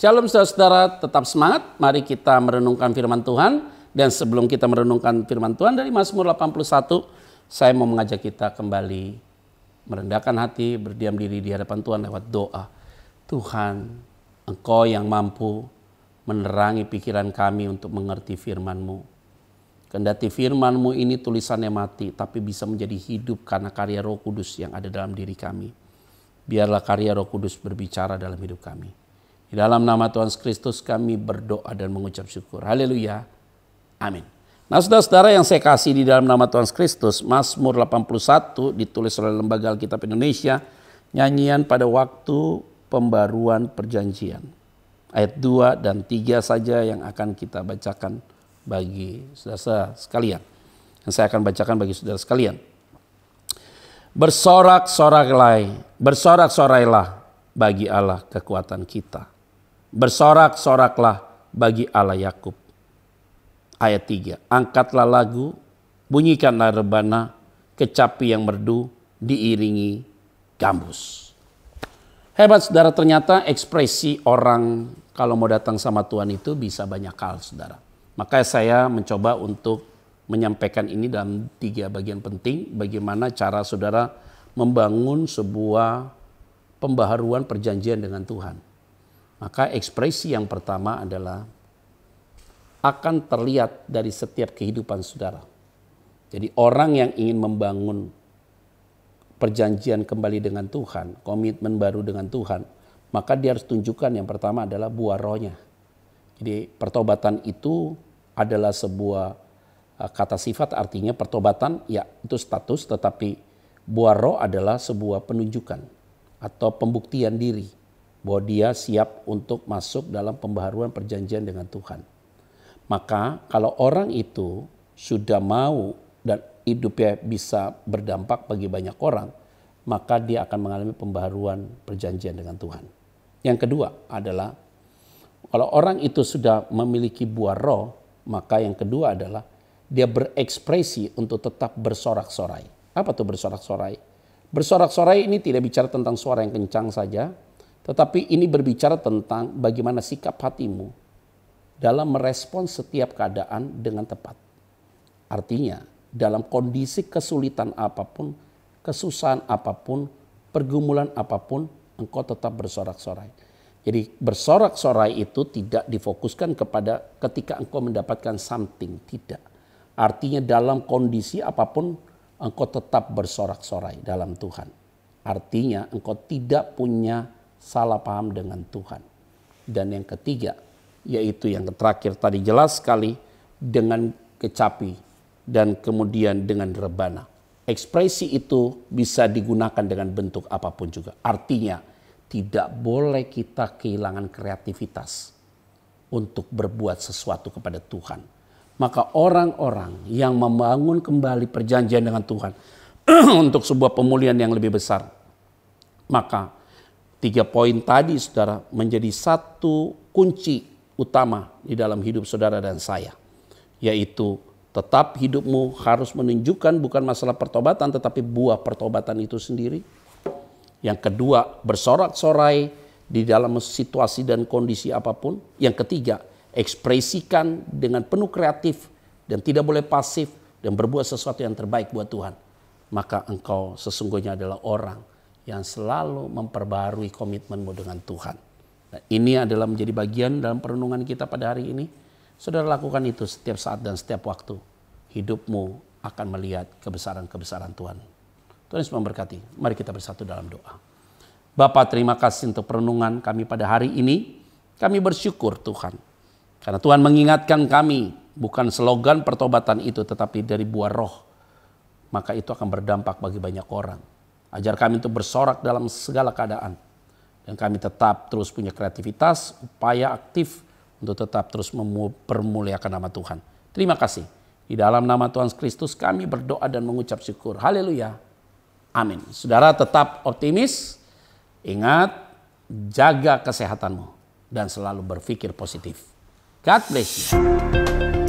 Shalom saudara-saudara, tetap semangat. Mari kita merenungkan firman Tuhan. Dan sebelum kita merenungkan firman Tuhan dari Mazmur 81, saya mau mengajak kita kembali merendahkan hati, berdiam diri di hadapan Tuhan lewat doa. Tuhan, Engkau yang mampu menerangi pikiran kami untuk mengerti firman-Mu. Kendati firman-Mu ini tulisannya mati, tapi bisa menjadi hidup karena karya roh kudus yang ada dalam diri kami. Biarlah karya roh kudus berbicara dalam hidup kami. Di dalam nama Tuhan Kristus kami berdoa dan mengucap syukur. Haleluya. Amin. Nah saudara-saudara yang saya kasih di dalam nama Tuhan Kristus, Mazmur 81 ditulis oleh Lembaga Alkitab Indonesia, nyanyian pada waktu pembaruan perjanjian. Ayat 2 dan 3 saja yang akan kita bacakan bagi saudara sekalian. Yang saya akan bacakan bagi saudara sekalian. Bersorak-soraklah, bersorak-sorailah bagi Allah kekuatan kita Bersorak-soraklah bagi Allah Yakub. Ayat 3. Angkatlah lagu, bunyikanlah rebana, kecapi yang merdu diiringi gambus. Hebat saudara, ternyata ekspresi orang kalau mau datang sama Tuhan itu bisa banyak hal saudara. maka saya mencoba untuk menyampaikan ini dalam tiga bagian penting. Bagaimana cara saudara membangun sebuah pembaharuan perjanjian dengan Tuhan. Maka ekspresi yang pertama adalah akan terlihat dari setiap kehidupan saudara. Jadi orang yang ingin membangun perjanjian kembali dengan Tuhan, komitmen baru dengan Tuhan, maka dia harus tunjukkan yang pertama adalah buah rohnya. Jadi pertobatan itu adalah sebuah eh, kata sifat artinya pertobatan ya itu status tetapi buah roh adalah sebuah penunjukan atau pembuktian diri bahwa dia siap untuk masuk dalam pembaharuan perjanjian dengan Tuhan. Maka kalau orang itu sudah mau dan hidupnya bisa berdampak bagi banyak orang, maka dia akan mengalami pembaharuan perjanjian dengan Tuhan. Yang kedua adalah kalau orang itu sudah memiliki buah roh, maka yang kedua adalah dia berekspresi untuk tetap bersorak-sorai. Apa tuh bersorak-sorai? Bersorak-sorai ini tidak bicara tentang suara yang kencang saja, tetapi ini berbicara tentang bagaimana sikap hatimu dalam merespon setiap keadaan dengan tepat. Artinya, dalam kondisi kesulitan apapun, kesusahan apapun, pergumulan apapun, engkau tetap bersorak-sorai. Jadi bersorak-sorai itu tidak difokuskan kepada ketika engkau mendapatkan something, tidak. Artinya dalam kondisi apapun engkau tetap bersorak-sorai dalam Tuhan. Artinya engkau tidak punya salah paham dengan Tuhan. Dan yang ketiga, yaitu yang terakhir tadi jelas sekali dengan kecapi dan kemudian dengan rebana. Ekspresi itu bisa digunakan dengan bentuk apapun juga. Artinya, tidak boleh kita kehilangan kreativitas untuk berbuat sesuatu kepada Tuhan. Maka orang-orang yang membangun kembali perjanjian dengan Tuhan untuk sebuah pemulihan yang lebih besar, maka Tiga poin tadi saudara menjadi satu kunci utama di dalam hidup saudara dan saya. Yaitu tetap hidupmu harus menunjukkan bukan masalah pertobatan tetapi buah pertobatan itu sendiri. Yang kedua bersorak-sorai di dalam situasi dan kondisi apapun. Yang ketiga ekspresikan dengan penuh kreatif dan tidak boleh pasif dan berbuat sesuatu yang terbaik buat Tuhan. Maka engkau sesungguhnya adalah orang yang selalu memperbarui komitmenmu dengan Tuhan. Nah, ini adalah menjadi bagian dalam perenungan kita pada hari ini. Saudara lakukan itu setiap saat dan setiap waktu. Hidupmu akan melihat kebesaran-kebesaran Tuhan. Tuhan Yesus memberkati. Mari kita bersatu dalam doa. Bapak terima kasih untuk perenungan kami pada hari ini. Kami bersyukur Tuhan. Karena Tuhan mengingatkan kami bukan slogan pertobatan itu tetapi dari buah roh. Maka itu akan berdampak bagi banyak orang. Ajar kami untuk bersorak dalam segala keadaan. Dan kami tetap terus punya kreativitas, upaya aktif untuk tetap terus mempermuliakan nama Tuhan. Terima kasih. Di dalam nama Tuhan Kristus kami berdoa dan mengucap syukur. Haleluya. Amin. Saudara tetap optimis. Ingat, jaga kesehatanmu. Dan selalu berpikir positif. God bless you.